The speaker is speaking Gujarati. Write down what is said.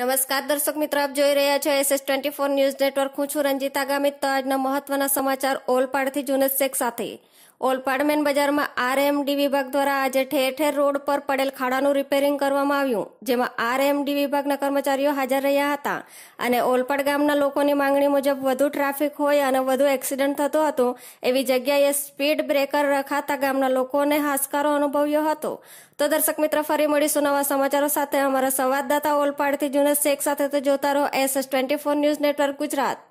નમસ્કાર દર્શક મિત્રો આપ જોઈ રહ્યા છો SS twenty four news network હું છું રંજીતા ગામિત તો આજના મહત્વના સમાચાર ઓલપાડથી જુનેદ શેખ સાથે ઓલપાડમેન બજારમાં આરએમડી વિભાગ દ્વારા આજે ઠેર ઠેર રોડ પર પડેલ ખાડાનું રિપેરિંગ કરવામાં આવ્યું જેમાં આરએમડી વિભાગના કર્મચારીઓ હાજર રહ્યા હતા અને ઓલપાડ ગામના લોકોની માંગણી મુજબ વધુ ટ્રાફિક હોય અને વધુ એક્સિડન્ટ થતો હતો એવી જગ્યાએ સ્પીડ બ્રેકર રખાતા ગામના લોકોને હાશકારો અનુભવ્યો હતો તો દર્શક મિત્ર ફરી મળીશું નવા સમાચારો સાથે અમારા સંવાદદાતા ઓલપાડથી જુનેશ શેખ સાથે તો જોતા રહો SS twenty four news network Gujarat